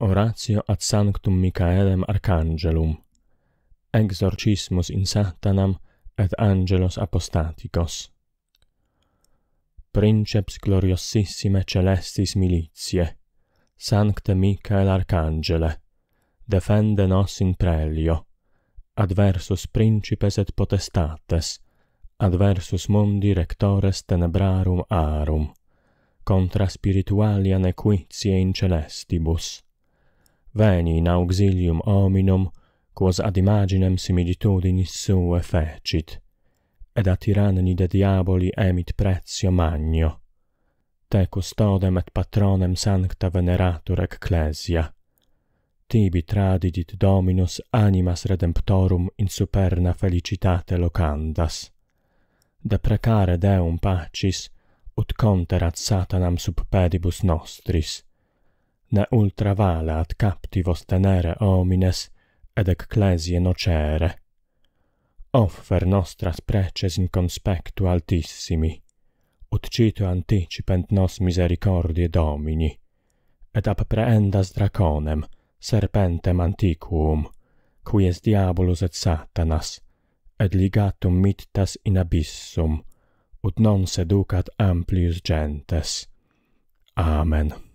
Oratio ad Sanctum Michaelem Arcangelum Exorcismus in Satanam et Angelos Apostaticos Princeps gloriosissime celestis militiae Sancte Michael Arcangele defende nos in prelio adversus principes et potestates adversus mundi rectores tenebrarum arum contra spiritualia nequitiae in celestibus veni in auxilium hominum quos ad imaginem similitudinis suae fecit et ad tyranni de diaboli emit pretio magno te custodem et patronem sancta veneratur ecclesia tibi tradidit dominus animas redemptorum in superna felicitate locandas de precare deum pacis ut conterat satanam sub pedibus nostris ne ultra vale ad captivos tenere homines ed ecclesie nocere. Offer nostras preces in conspectu altissimi, ut cito anticipent nos misericordie domini, et apprehendas draconem, serpentem antiquum, qui est diabolus et satanas, et ligatum mittas in abissum, ut non seducat amplius gentes. Amen.